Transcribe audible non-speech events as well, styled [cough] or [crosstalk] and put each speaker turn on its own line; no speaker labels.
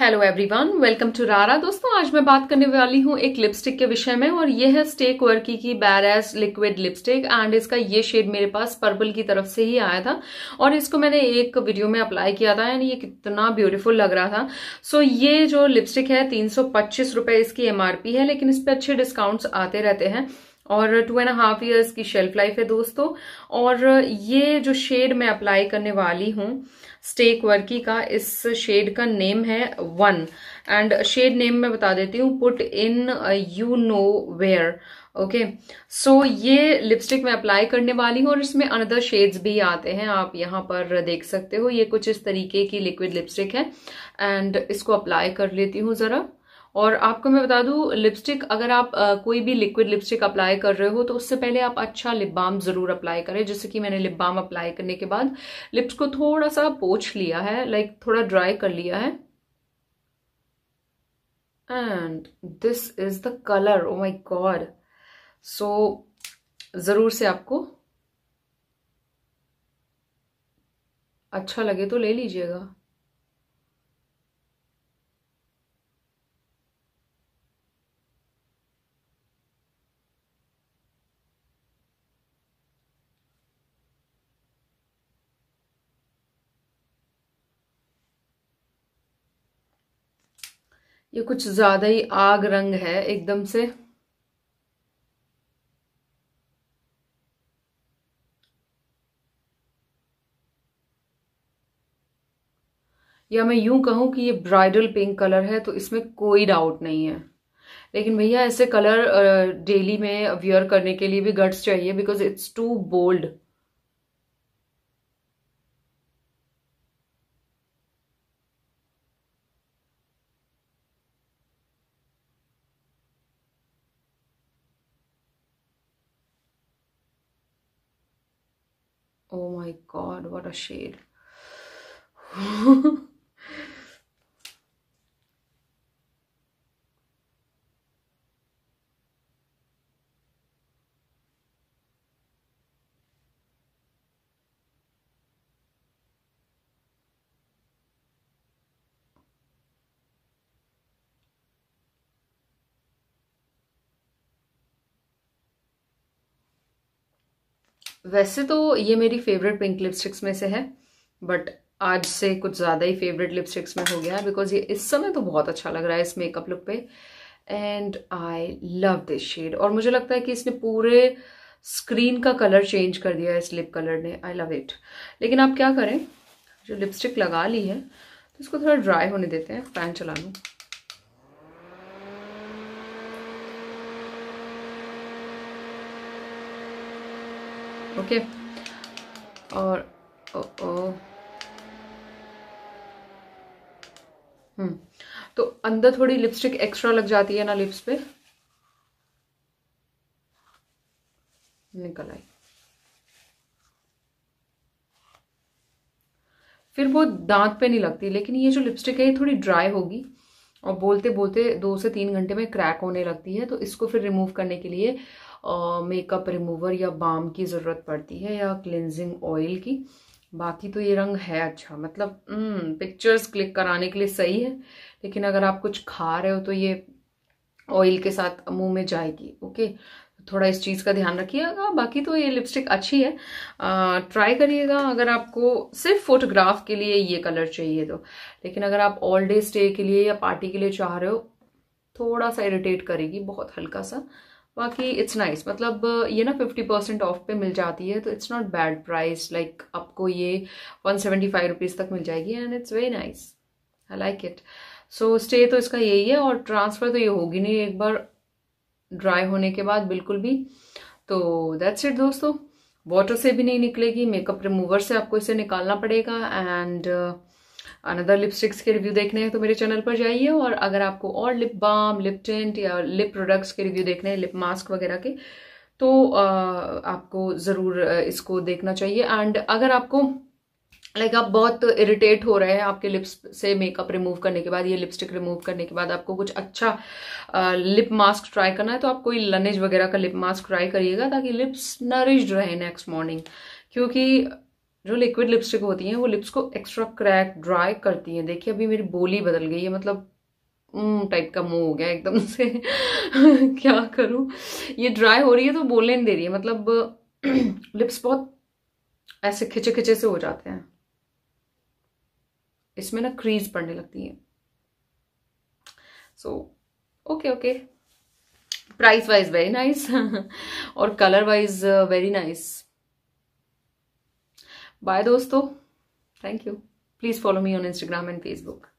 Hello everyone welcome to रारा दोस्तों आज मैं बात करने वाली हूँ एक लिपस्टिक के विषय में और ये है स्टेक वर्की की बैरस लिक्विड लिपस्टिक एंड इसका ये शेड मेरे पास पर्पल की तरफ से ही आया था और इसको मैंने एक वीडियो में अप्लाई किया था यानी ये कितना ब्यूटीफुल लग रहा था सो so, ये जो लिपस्टिक है तीन सौ इसकी एमआरपी है लेकिन इस पर अच्छे डिस्काउंट्स आते रहते हैं और टू एंड हाफ ईयर्स की शेल्फ लाइफ है दोस्तों और ये जो शेड मैं अप्लाई करने वाली हूँ स्टेक वर्की का इस शेड का नेम है वन एंड शेड नेम मैं बता देती हूँ put in you know where okay so ये लिपस्टिक मैं अप्लाई करने वाली हूँ और इसमें अनदर शेड्स भी आते हैं आप यहाँ पर देख सकते हो ये कुछ इस तरीके की लिक्विड लिपस्टिक है एंड इसको अप्लाई कर लेती हूँ ज़रा और आपको मैं बता दूं लिपस्टिक अगर आप आ, कोई भी लिक्विड लिपस्टिक अप्लाई कर रहे हो तो उससे पहले आप अच्छा लिप बाम ज़रूर अप्लाई करें जैसे कि मैंने लिप बाम अप्लाई करने के बाद लिप्स को थोड़ा सा पोछ लिया है लाइक थोड़ा ड्राई कर लिया है and this is the colour oh my god so ज़रूर से आपको अच्छा लगे तो ले लीजिएगा ये कुछ ज्यादा ही आग रंग है एकदम से या मैं यूं कहूं कि ये ब्राइडल पिंक कलर है तो इसमें कोई डाउट नहीं है लेकिन भैया ऐसे कलर डेली में वियर करने के लिए भी गट्स चाहिए because it's too bold oh my god what a shade [laughs] वैसे तो ये मेरी फेवरेट पिंक लिपस्टिक्स में से है बट आज से कुछ ज़्यादा ही फेवरेट लिपस्टिक्स में हो गया है बिकॉज ये इस समय तो बहुत अच्छा लग रहा है इस मेकअप लुक पे and I love this shade और मुझे लगता है कि इसने पूरे स्क्रीन का कलर चेंज कर दिया है इस लिप कलर ने आई लव इट लेकिन आप क्या करें जो लिपस्टिक लगा ली है तो इसको थोड़ा ड्राई होने देते हैं फैन चला लूँ ओके और ओ, ओ, हम्म। तो अंदर थोड़ी लिपस्टिक एक्स्ट्रा लग जाती है ना लिप्स पे निकल आई फिर वो दांत पे नहीं लगती लेकिन ये जो लिपस्टिक है ये थोड़ी ड्राई होगी और बोलते बोलते दो से तीन घंटे में क्रैक होने लगती है तो इसको फिर रिमूव करने के लिए मेकअप रिमूवर या बाम की ज़रूरत पड़ती है या क्लिनजिंग ऑयल की बाकी तो ये रंग है अच्छा मतलब पिक्चर्स हम्म, क्लिक कराने के लिए सही है लेकिन अगर आप कुछ खा रहे हो तो ये ऑयल के साथ मुंह में जाएगी ओके थोड़ा इस चीज़ का ध्यान रखिएगा बाकी तो ये लिपस्टिक अच्छी है ट्राई करिएगा अगर आपको सिर्फ फोटोग्राफ के लिए ये कलर चाहिए तो लेकिन अगर आप ऑल डे स्टे के लिए या पार्टी के लिए चाह रहे हो थोड़ा सा इरिटेट करेगी बहुत हल्का सा बाकी इट्स नाइस मतलब ये ना फिफ्टी परसेंट ऑफ पे मिल जाती है तो it's not bad price like आपको ये वन सेवेंटी फाइव रुपीज़ तक मिल जाएगी and it's very nice I like it so stay तो इसका यही है और ट्रांसफ़र तो ये होगी नहीं एक बार ड्राई होने के बाद बिल्कुल भी तो दैट्स इट दोस्तों वाटर से भी नहीं निकलेगी मेकअप रिमूवर से आपको इसे निकालना पड़ेगा एंड अनदर लिपस्टिक्स के रिव्यू देखने हैं तो मेरे चैनल पर जाइए और अगर आपको और लिप बाम लिप टेंट या लिप प्रोडक्ट्स के रिव्यू देखने हैं लिप मास्क वगैरह के तो uh, आपको ज़रूर uh, इसको देखना चाहिए एंड अगर आपको लाइक like आप बहुत इरिटेट हो रहे हैं आपके लिप्स से मेकअप रिमूव करने के बाद ये लिपस्टिक रिमूव करने के बाद आपको कुछ अच्छा लिप मास्क ट्राई करना है तो आप कोई लनेज वगैरह का लिप मास्क ट्राई करिएगा ताकि लिप्स नरिश्ड रहे नेक्स्ट मॉर्निंग क्योंकि जो लिक्विड लिपस्टिक होती है वो लिप्स को एक्स्ट्रा क्रैक ड्राई करती हैं देखिए अभी मेरी बोली बदल गई है मतलब टाइप हम्म, का मुंह हो गया एकदम से [laughs] क्या करूं ये ड्राई हो रही है तो बोलने नहीं दे रही है मतलब लिप्स [clears throat] बहुत ऐसे खिचे खिचे से हो जाते हैं इसमें ना क्रीज पड़ने लगती है so okay okay price wise very nice और colour wise very nice bye दोस्तों thank you please follow me on Instagram and Facebook